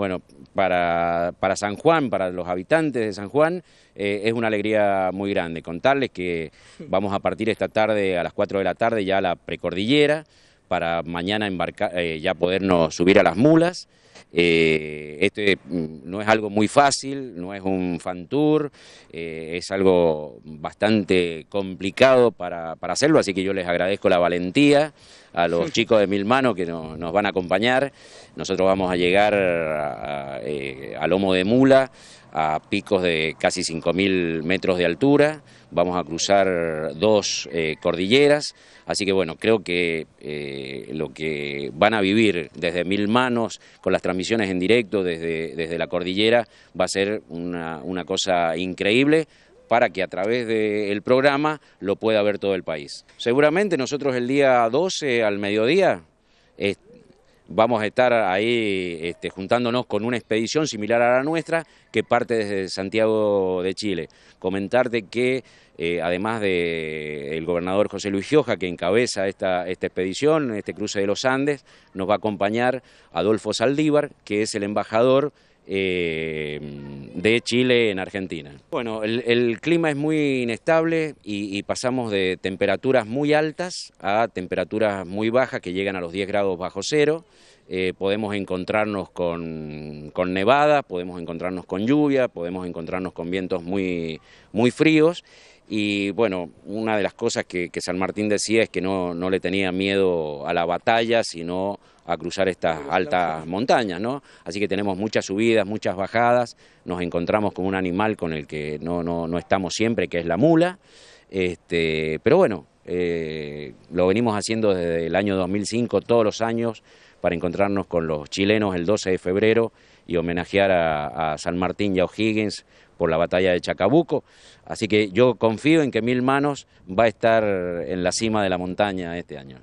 Bueno, para, para, San Juan, para los habitantes de San Juan, eh, es una alegría muy grande. Contarles que vamos a partir esta tarde a las 4 de la tarde ya a la precordillera para mañana embarcar, eh, ya podernos subir a las mulas. Eh, este mm, no es algo muy fácil, no es un fan tour, es algo bastante complicado para, para, hacerlo, así que yo les agradezco la valentía a los hmm. chicos de Mil Manos que nos van a acompañar. Nosotros vamos a llegar a, eh, Lomo de Mula, a picos de casi 5.000 metros de altura, vamos a cruzar dos eh, cordilleras, así que bueno, creo que eh, lo que van a vivir desde Mil Manos, con las transmisiones en directo desde, desde la cordillera, va a ser una, una cosa increíble, para que a través del programa lo pueda ver todo el país. Seguramente nosotros el día 12 al mediodía vamos a estar ahí este, juntándonos con una expedición similar a la nuestra que parte desde Santiago de Chile. Comentarte que eh, además del gobernador José Luis Gioja, que encabeza esta, esta expedición, este cruce de los Andes, nos va a acompañar Adolfo Saldívar, que es el embajador eh, de Chile en Argentina. Bueno, el, clima es muy inestable y, pasamos de temperaturas muy altas a temperaturas muy bajas que llegan a los 10 grados bajo cero. Eh, podemos encontrarnos con, con nevadas, podemos encontrarnos con lluvia, podemos encontrarnos con vientos muy, muy fríos y bueno, una de las cosas que, San Martín decía es que no, le tenía miedo a la batalla, sino a cruzar estas altas montañas, ¿no? Así que tenemos muchas subidas, muchas bajadas, nos encontramos con un animal con el que no, estamos siempre, que es la mula. Este, pero bueno, eh, lo venimos haciendo desde el año 2005, todos los años para encontrarnos con los chilenos el 12 de febrero y homenajear a, San Martín y a O'Higgins por la batalla de Chacabuco. Así que yo confío en que Mil Manos va a estar en la cima de la montaña este año.